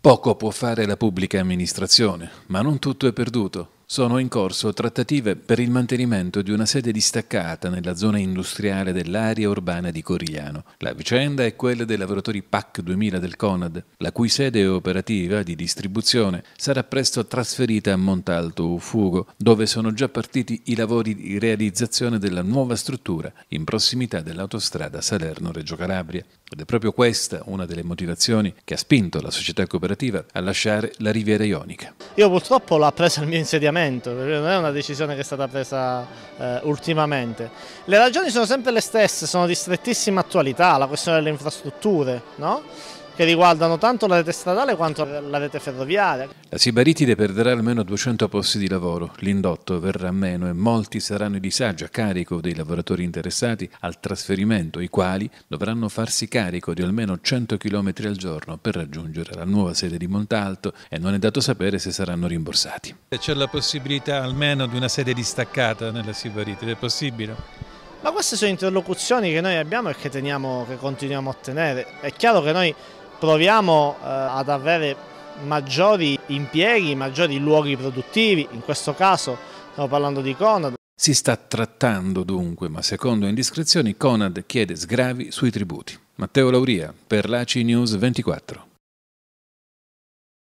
Poco può fare la pubblica amministrazione, ma non tutto è perduto. Sono in corso trattative per il mantenimento di una sede distaccata nella zona industriale dell'area urbana di Corigliano. La vicenda è quella dei lavoratori PAC 2000 del CONAD, la cui sede operativa di distribuzione sarà presto trasferita a Montalto Ufugo, dove sono già partiti i lavori di realizzazione della nuova struttura in prossimità dell'autostrada Salerno-Reggio Calabria. Ed è proprio questa una delle motivazioni che ha spinto la società cooperativa a lasciare la Riviera Ionica. Io purtroppo l'ho presa al mio insediamento, non è una decisione che è stata presa eh, ultimamente. Le ragioni sono sempre le stesse, sono di strettissima attualità, la questione delle infrastrutture, no? che riguardano tanto la rete stradale quanto la rete ferroviaria. La Sibaritide perderà almeno 200 posti di lavoro, l'indotto verrà meno e molti saranno i disagi a carico dei lavoratori interessati al trasferimento, i quali dovranno farsi carico di almeno 100 km al giorno per raggiungere la nuova sede di Montalto e non è dato sapere se saranno rimborsati. C'è la possibilità almeno di una sede distaccata nella Sibaritide, è possibile? Ma queste sono interlocuzioni che noi abbiamo e che, teniamo, che continuiamo a tenere. È chiaro che noi proviamo eh, ad avere maggiori impieghi, maggiori luoghi produttivi, in questo caso stiamo parlando di Conad. Si sta trattando dunque, ma secondo indiscrezioni Conad chiede sgravi sui tributi. Matteo Lauria per l'ACI News 24.